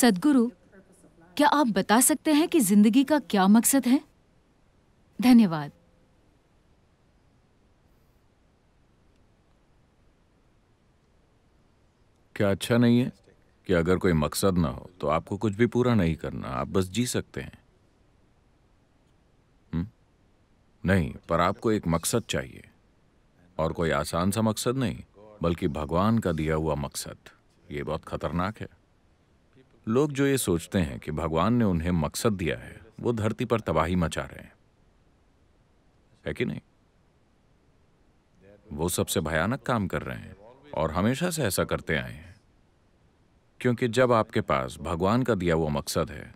सदगुरु क्या आप बता सकते हैं कि जिंदगी का क्या मकसद है धन्यवाद क्या अच्छा नहीं है कि अगर कोई मकसद ना हो तो आपको कुछ भी पूरा नहीं करना आप बस जी सकते हैं हुँ? नहीं पर आपको एक मकसद चाहिए और कोई आसान सा मकसद नहीं बल्कि भगवान का दिया हुआ मकसद ये बहुत खतरनाक है लोग जो ये सोचते हैं कि भगवान ने उन्हें मकसद दिया है वो धरती पर तबाही मचा रहे हैं है कि नहीं वो सबसे भयानक काम कर रहे हैं और हमेशा से ऐसा करते आए हैं क्योंकि जब आपके पास भगवान का दिया हुआ मकसद है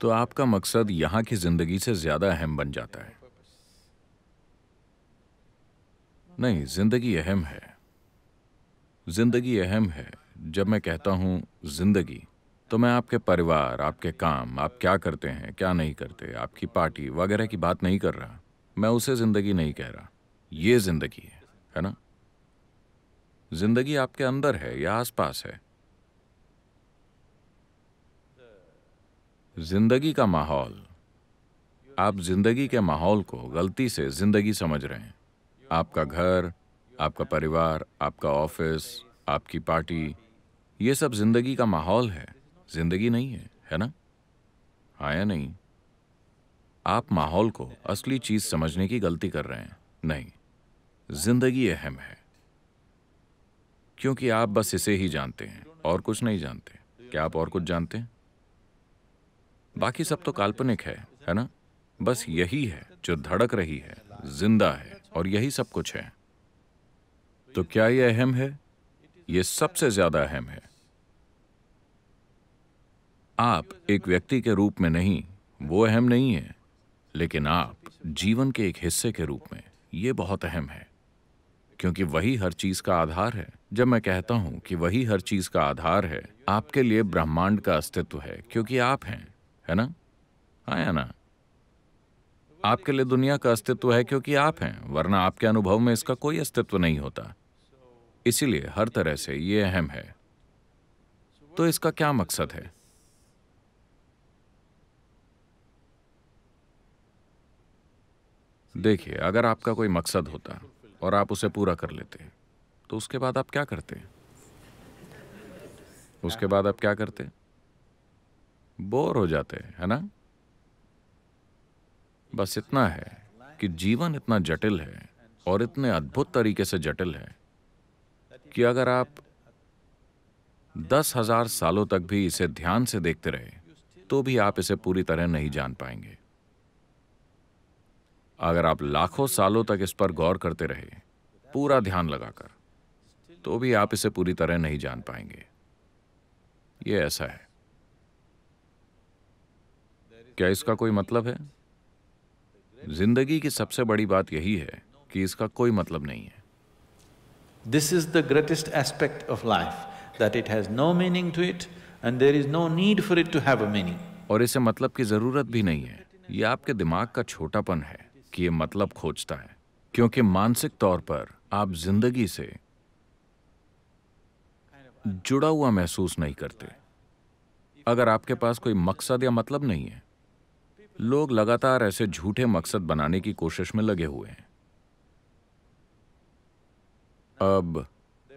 तो आपका मकसद यहां की जिंदगी से ज्यादा अहम बन जाता है नहीं जिंदगी अहम है जिंदगी अहम है जब मैं कहता हूं जिंदगी तो मैं आपके परिवार आपके काम आप क्या करते हैं क्या नहीं करते आपकी पार्टी वगैरह की बात नहीं कर रहा मैं उसे ज़िंदगी नहीं कह रहा ये ज़िंदगी है है ना ज़िंदगी आपके अंदर है या आसपास है जिंदगी का माहौल आप जिंदगी के माहौल को गलती से जिंदगी समझ रहे हैं आपका घर आपका परिवार आपका ऑफिस आपकी पार्टी ये सब जिंदगी का माहौल है जिंदगी नहीं है है ना आया हाँ नहीं आप माहौल को असली चीज समझने की गलती कर रहे हैं नहीं जिंदगी अहम है क्योंकि आप बस इसे ही जानते हैं और कुछ नहीं जानते क्या आप और कुछ जानते हैं बाकी सब तो काल्पनिक है है ना बस यही है जो धड़क रही है जिंदा है और यही सब कुछ है तो क्या यह अहम है यह सबसे ज्यादा अहम है आप एक व्यक्ति के रूप में नहीं वो अहम नहीं है लेकिन आप जीवन के एक हिस्से के रूप में ये बहुत अहम है क्योंकि वही हर चीज का आधार है जब मैं कहता हूं कि वही हर चीज का आधार है आपके लिए ब्रह्मांड का अस्तित्व है क्योंकि आप हैं है ना आया हाँ ना आपके लिए दुनिया का अस्तित्व है क्योंकि आप हैं वरना आपके अनुभव में इसका कोई अस्तित्व नहीं होता इसीलिए हर तरह से ये अहम है तो इसका क्या मकसद है देखिए अगर आपका कोई मकसद होता और आप उसे पूरा कर लेते तो उसके बाद आप क्या करते उसके बाद आप क्या करते बोर हो जाते है ना बस इतना है कि जीवन इतना जटिल है और इतने अद्भुत तरीके से जटिल है कि अगर आप दस हजार सालों तक भी इसे ध्यान से देखते रहे तो भी आप इसे पूरी तरह नहीं जान पाएंगे अगर आप लाखों सालों तक इस पर गौर करते रहे पूरा ध्यान लगाकर तो भी आप इसे पूरी तरह नहीं जान पाएंगे ये ऐसा है क्या इसका कोई मतलब है जिंदगी की सबसे बड़ी बात यही है कि इसका कोई मतलब नहीं है this is the greatest aspect of life that it has no meaning to it and there is no need for it to have a meaning और इसे मतलब की जरूरत भी नहीं है ये आपके दिमाग का छोटापन है कि ये मतलब खोजता है क्योंकि मानसिक तौर पर आप जिंदगी से जुड़ा हुआ महसूस नहीं करते अगर आपके पास कोई मकसद या मतलब नहीं है लोग लगातार ऐसे झूठे मकसद बनाने की कोशिश में लगे हुए हैं अब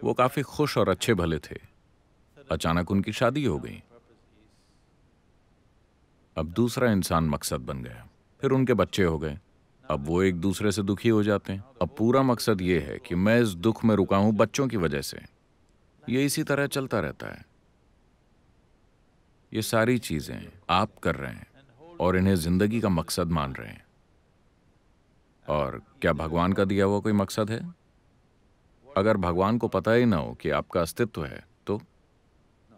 वो काफी खुश और अच्छे भले थे अचानक उनकी शादी हो गई अब दूसरा इंसान मकसद बन गया फिर उनके बच्चे हो गए अब वो एक दूसरे से दुखी हो जाते हैं अब पूरा मकसद ये है कि मैं इस दुख में रुका हूं बच्चों की वजह से ये इसी तरह चलता रहता है ये सारी चीजें आप कर रहे हैं और इन्हें जिंदगी का मकसद मान रहे हैं और क्या भगवान का दिया हुआ कोई मकसद है अगर भगवान को पता ही ना हो कि आपका अस्तित्व है तो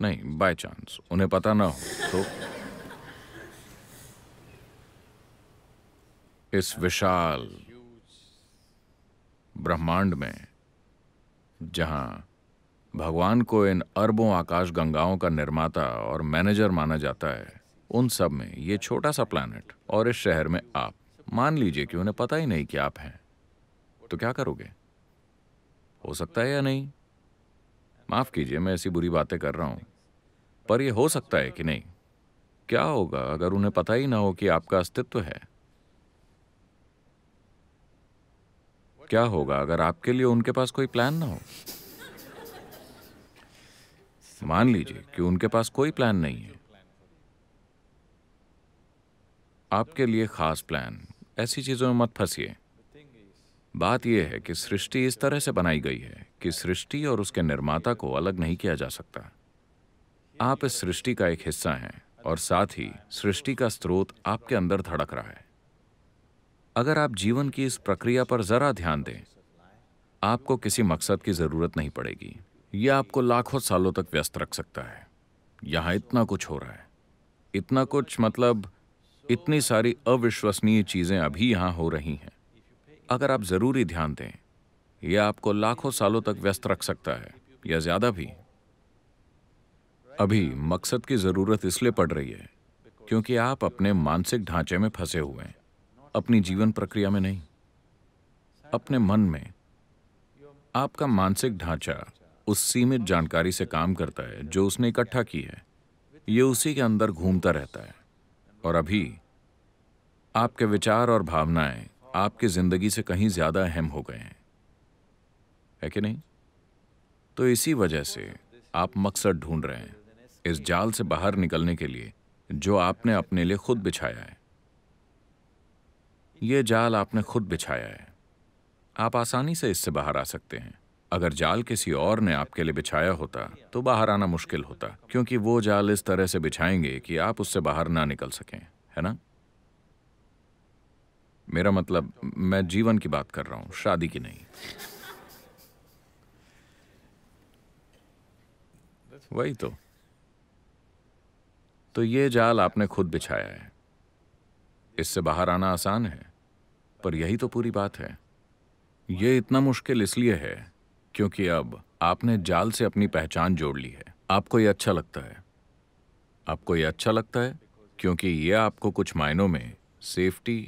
नहीं बाय चांस उन्हें पता ना हो तो इस विशाल ब्रह्मांड में जहां भगवान को इन अरबों आकाश गंगाओं का निर्माता और मैनेजर माना जाता है उन सब में ये छोटा सा प्लानट और इस शहर में आप मान लीजिए कि उन्हें पता ही नहीं कि आप हैं तो क्या करोगे हो सकता है या नहीं माफ कीजिए मैं ऐसी बुरी बातें कर रहा हूं पर यह हो सकता है कि नहीं क्या होगा अगर उन्हें पता ही ना हो कि आपका अस्तित्व है क्या होगा अगर आपके लिए उनके पास कोई प्लान ना हो मान लीजिए कि उनके पास कोई प्लान नहीं है आपके लिए खास प्लान ऐसी चीजों में मत फंसिए बात यह है कि सृष्टि इस तरह से बनाई गई है कि सृष्टि और उसके निर्माता को अलग नहीं किया जा सकता आप इस सृष्टि का एक हिस्सा हैं और साथ ही सृष्टि का स्रोत आपके अंदर धड़क रहा है अगर आप जीवन की इस प्रक्रिया पर ज़रा ध्यान दें आपको किसी मकसद की ज़रूरत नहीं पड़ेगी यह आपको लाखों सालों तक व्यस्त रख सकता है यहां इतना कुछ हो रहा है इतना कुछ मतलब इतनी सारी अविश्वसनीय चीज़ें अभी यहां हो रही हैं अगर आप ज़रूरी ध्यान दें यह आपको लाखों सालों तक व्यस्त रख सकता है या ज़्यादा भी अभी मकसद की ज़रूरत इसलिए पड़ रही है क्योंकि आप अपने मानसिक ढांचे में फंसे हुए हैं अपनी जीवन प्रक्रिया में नहीं अपने मन में आपका मानसिक ढांचा उस सीमित जानकारी से काम करता है जो उसने इकट्ठा की है ये उसी के अंदर घूमता रहता है और अभी आपके विचार और भावनाएं आपकी जिंदगी से कहीं ज्यादा अहम हो गए हैं है कि नहीं तो इसी वजह से आप मकसद ढूंढ रहे हैं इस जाल से बाहर निकलने के लिए जो आपने अपने लिए खुद बिछाया है ये जाल आपने खुद बिछाया है आप आसानी से इससे बाहर आ सकते हैं अगर जाल किसी और ने आपके लिए बिछाया होता तो बाहर आना मुश्किल होता क्योंकि वो जाल इस तरह से बिछाएंगे कि आप उससे बाहर ना निकल सकें है ना मेरा मतलब मैं जीवन की बात कर रहा हूं शादी की नहीं वही तो तो ये जाल आपने खुद बिछाया है इससे बाहर आना आसान है पर यही तो पूरी बात है यह इतना मुश्किल इसलिए है क्योंकि अब आपने जाल से अपनी पहचान जोड़ ली है आपको यह अच्छा लगता है आपको यह अच्छा लगता है क्योंकि यह आपको कुछ मायनों में सेफ्टी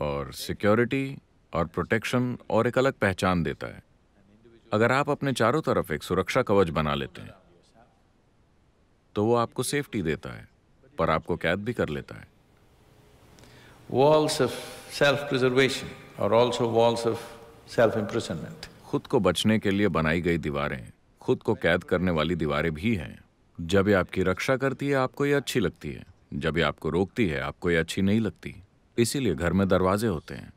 और सिक्योरिटी और प्रोटेक्शन और एक अलग पहचान देता है अगर आप अपने चारों तरफ एक सुरक्षा कवच बना लेते हैं तो वो आपको सेफ्टी देता है पर आपको कैद भी कर लेता है walls of self-preservation are also walls of self-imprisonment. खुद को बचने के लिए बनाई गई दीवारें खुद को कैद करने वाली दीवारें भी हैं जब ये आपकी रक्षा करती है आपको ये अच्छी लगती है जब ये आपको रोकती है आपको ये अच्छी नहीं लगती इसीलिए घर में दरवाजे होते हैं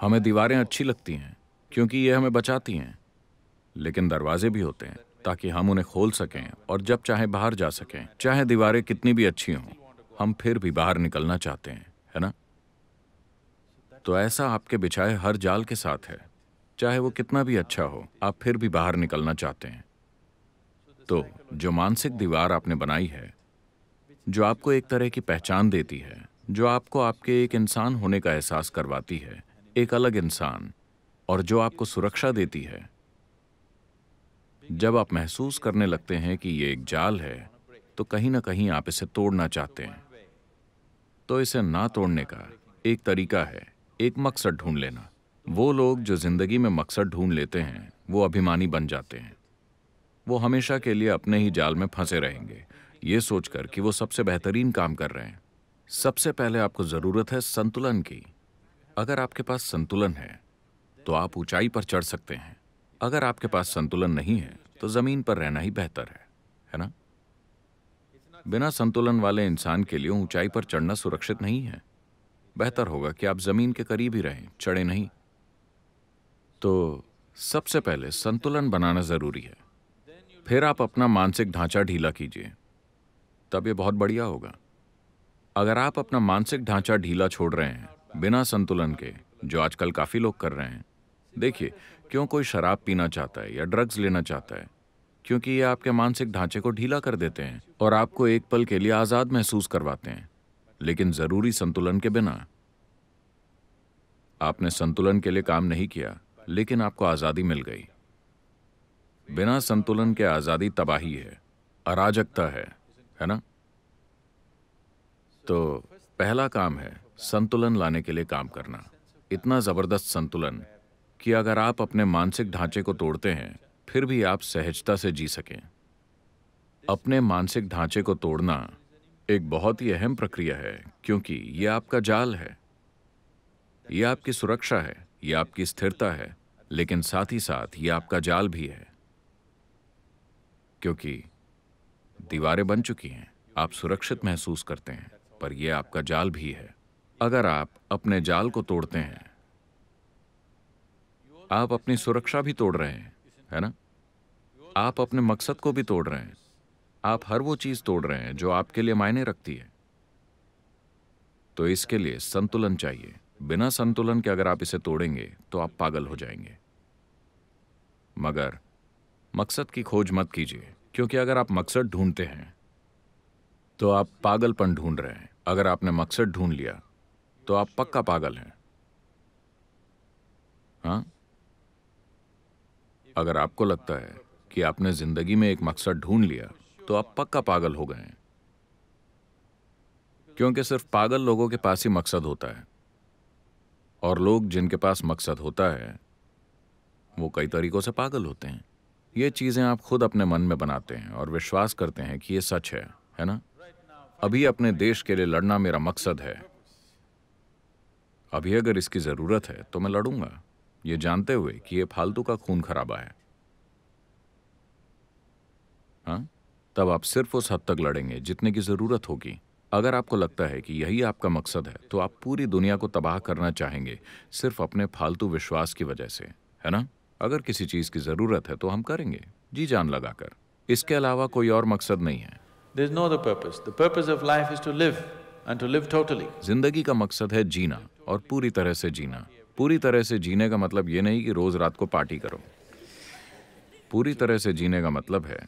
हमें दीवारें अच्छी लगती हैं क्योंकि ये हमें बचाती हैं लेकिन दरवाजे भी होते हैं ताकि हम उन्हें खोल सकें और जब चाहे बाहर जा सकें चाहे दीवारें कितनी भी अच्छी हों हम फिर भी बाहर निकलना चाहते हैं है ना तो ऐसा आपके बिछाए हर जाल के साथ है चाहे वो कितना भी अच्छा हो आप फिर भी बाहर निकलना चाहते हैं तो जो मानसिक दीवार आपने बनाई है जो आपको एक तरह की पहचान देती है जो आपको आपके एक इंसान होने का एहसास करवाती है एक अलग इंसान और जो आपको सुरक्षा देती है जब आप महसूस करने लगते हैं कि ये एक जाल है तो कहीं ना कहीं आप इसे तोड़ना चाहते हैं तो इसे ना तोड़ने का एक तरीका है एक मकसद ढूंढ लेना वो लोग जो जिंदगी में मकसद ढूंढ लेते हैं वो अभिमानी बन जाते हैं वो हमेशा के लिए अपने ही जाल में फंसे रहेंगे ये सोचकर कि वो सबसे बेहतरीन काम कर रहे हैं सबसे पहले आपको ज़रूरत है संतुलन की अगर आपके पास संतुलन है तो आप ऊंचाई पर चढ़ सकते हैं अगर आपके पास संतुलन नहीं है तो ज़मीन पर रहना ही बेहतर है है ना बिना संतुलन वाले इंसान के लिए ऊंचाई पर चढ़ना सुरक्षित नहीं है बेहतर होगा कि आप जमीन के करीब ही रहें चढ़े नहीं तो सबसे पहले संतुलन बनाना जरूरी है फिर आप अपना मानसिक ढांचा ढीला कीजिए तब ये बहुत बढ़िया होगा अगर आप अपना मानसिक ढांचा ढीला छोड़ रहे हैं बिना संतुलन के जो आजकल काफी लोग कर रहे हैं देखिए क्यों कोई शराब पीना चाहता है या ड्रग्स लेना चाहता है क्योंकि ये आपके मानसिक ढांचे को ढीला कर देते हैं और आपको एक पल के लिए आज़ाद महसूस करवाते हैं लेकिन जरूरी संतुलन के बिना आपने संतुलन के लिए काम नहीं किया लेकिन आपको आजादी मिल गई बिना संतुलन के आजादी तबाही है अराजकता है है ना तो पहला काम है संतुलन लाने के लिए काम करना इतना जबरदस्त संतुलन कि अगर आप अपने मानसिक ढांचे को तोड़ते हैं फिर भी आप सहजता से जी सकें अपने मानसिक ढांचे को तोड़ना एक बहुत ही अहम प्रक्रिया है क्योंकि यह आपका जाल है यह आपकी सुरक्षा है यह आपकी स्थिरता है लेकिन साथ ही साथ यह आपका जाल भी है क्योंकि दीवारें बन चुकी हैं आप सुरक्षित महसूस करते हैं पर यह आपका जाल भी है अगर आप अपने जाल को तोड़ते हैं आप अपनी सुरक्षा भी तोड़ रहे हैं है ना आप अपने मकसद को भी तोड़ रहे हैं आप हर वो चीज तोड़ रहे हैं जो आपके लिए मायने रखती है तो इसके लिए संतुलन चाहिए बिना संतुलन के अगर आप इसे तोड़ेंगे तो आप पागल हो जाएंगे मगर मकसद की खोज मत कीजिए क्योंकि अगर आप मकसद ढूंढते हैं तो आप पागलपन ढूंढ रहे हैं अगर आपने मकसद ढूंढ लिया तो आप पक्का पागल हैं हाँ अगर आपको लगता है कि आपने जिंदगी में एक मकसद ढूंढ लिया तो आप पक्का पागल हो गए हैं क्योंकि सिर्फ पागल लोगों के पास ही मकसद होता है और लोग जिनके पास मकसद होता है वो कई तरीकों से पागल होते हैं ये चीज़ें आप खुद अपने मन में बनाते हैं और विश्वास करते हैं कि ये सच है है ना अभी अपने देश के लिए लड़ना मेरा मकसद है अभी अगर इसकी ज़रूरत है तो मैं लड़ूंगा ये जानते हुए कि ये फालतू का खून खराबा है हाँ तब आप सिर्फ उस हद तक लड़ेंगे जितने की ज़रूरत होगी अगर आपको लगता है कि यही आपका मकसद है तो आप पूरी दुनिया को तबाह करना चाहेंगे सिर्फ अपने फालतू विश्वास की वजह से है ना अगर किसी चीज़ की ज़रूरत है तो हम करेंगे जी जान लगाकर इसके अलावा कोई और मकसद नहीं है no to to totally. जिंदगी का मकसद है जीना और पूरी तरह से जीना पूरी तरह से जीने का मतलब ये नहीं कि रोज रात को पार्टी करो पूरी तरह से जीने का मतलब है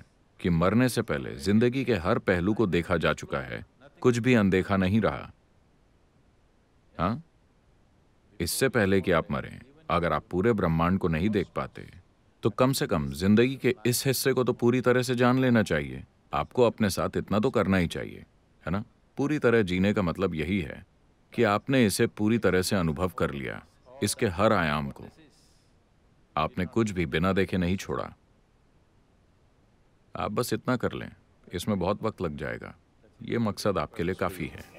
कि मरने से पहले जिंदगी के हर पहलू को देखा जा चुका है कुछ भी अनदेखा नहीं रहा हाँ इससे पहले कि आप मरें अगर आप पूरे ब्रह्मांड को नहीं देख पाते तो कम से कम जिंदगी के इस हिस्से को तो पूरी तरह से जान लेना चाहिए आपको अपने साथ इतना तो करना ही चाहिए है ना पूरी तरह जीने का मतलब यही है कि आपने इसे पूरी तरह से अनुभव कर लिया इसके हर आयाम को आपने कुछ भी बिना देखे नहीं छोड़ा आप बस इतना कर लें इसमें बहुत वक्त लग जाएगा ये मकसद आपके लिए काफ़ी है